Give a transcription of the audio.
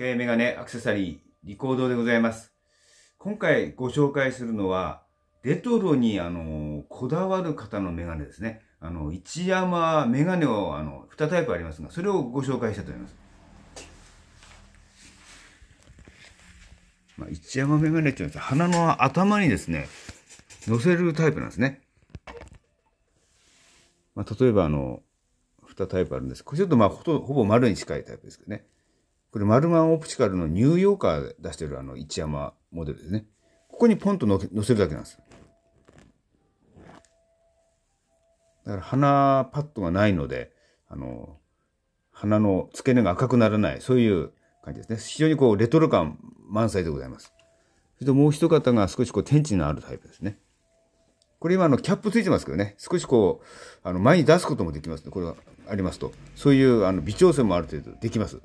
系メガネアクセサリー、リコードでございます。今回ご紹介するのは、レトロにあの、こだわる方のメガネですね。あの、一山メガネをあの、2タイプありますが、それをご紹介したいと思います。まあ、一山メガネっていうのは鼻の頭にですね、乗せるタイプなんですね。まあ、例えばあの、2タイプあるんです。これちょっとまあほとほぼ丸に近いタイプですけどね。これ、マルマンオプチカルのニューヨーカー出してるあの、一山モデルですね。ここにポンと乗せるだけなんです。だから鼻パッドがないので、あの、鼻の付け根が赤くならない、そういう感じですね。非常にこう、レトロ感満載でございます。それともう一方が少しこう、天地のあるタイプですね。これ今あの、キャップついてますけどね、少しこう、あの、前に出すこともできます、ね、これがありますと。そういう、あの、微調整もある程度できます。